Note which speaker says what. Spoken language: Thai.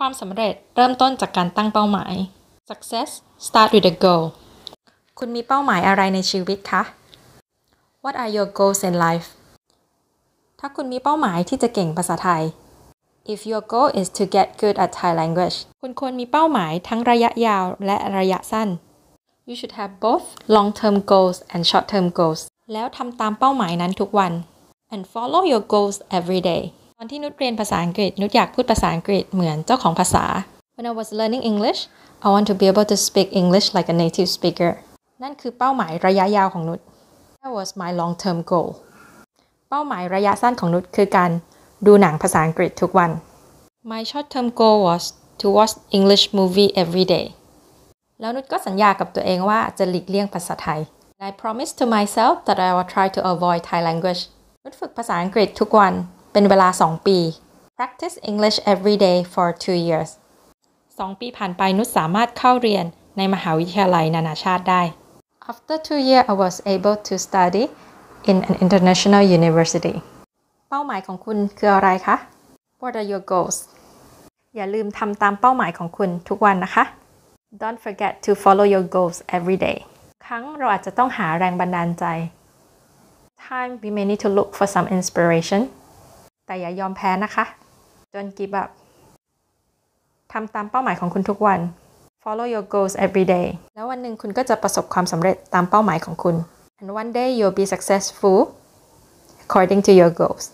Speaker 1: ความสำเร็จเริ่มต้นจากการตั้งเป้าหมาย success start with a goal คุณมีเป้าหมายอะไรในชีวิตคะ what are your goals in life ถ้าคุณมีเป้าหมายที่จะเก่งภาษาไทย if your goal is to get good at Thai language คุณควรมีเป้าหมายทั้งระยะยาวและระยะสั้น you should have both long-term goals and short-term goals แล้วทำตามเป้าหมายนั้นทุกวัน and follow your goals every day ตอนที่นุชเรียนภาษาอังกฤษ นุชอยากพูดภาษาอังกฤษเหมือนเจ้าของภาษา When I was learning English I want to be able to speak English like a native speaker นั่นคือเป้าหมายระยะยาวของนุช That was my long-term goal เป้าหมายระยะสั้นของนุชคือการดูหนังภาษาอังกฤษทุกวัน My short-term goal was to watch English movie every day แล้วนุชก็สัญญากับตัวเองว่าจะหลีกเลี่ยงภาษาไทย I promised to myself that I will try to avoid Thai language นุชฝึกภาษาอังกฤษทุกวันเป็นเวลา 2 ปี practice English every day for two years 2 ปีผ่านไปนุชสามารถเข้าเรียนในมหาวิทยาลัยนานาชาติได้ after two years I was able to study in an international university เป้าหมายของคุณคืออะไรคะ what are your goals อย่าลืมทำตามเป้าหมายของคุณทุกวันนะคะ Don't forget to follow your goals every day ครั้งเราอาจจะต้องหาแรงบันดาลใจ Time we may need to look for some inspiration แต่อย่ายอมแพ้นะคะจนกิบแบบทำตามเป้าหมายของคุณทุกวัน follow your goals every day แล้ววันหนึ่งคุณก็จะประสบความสำเร็จตามเป้าหมายของคุณ and one day you'll be successful according to your goals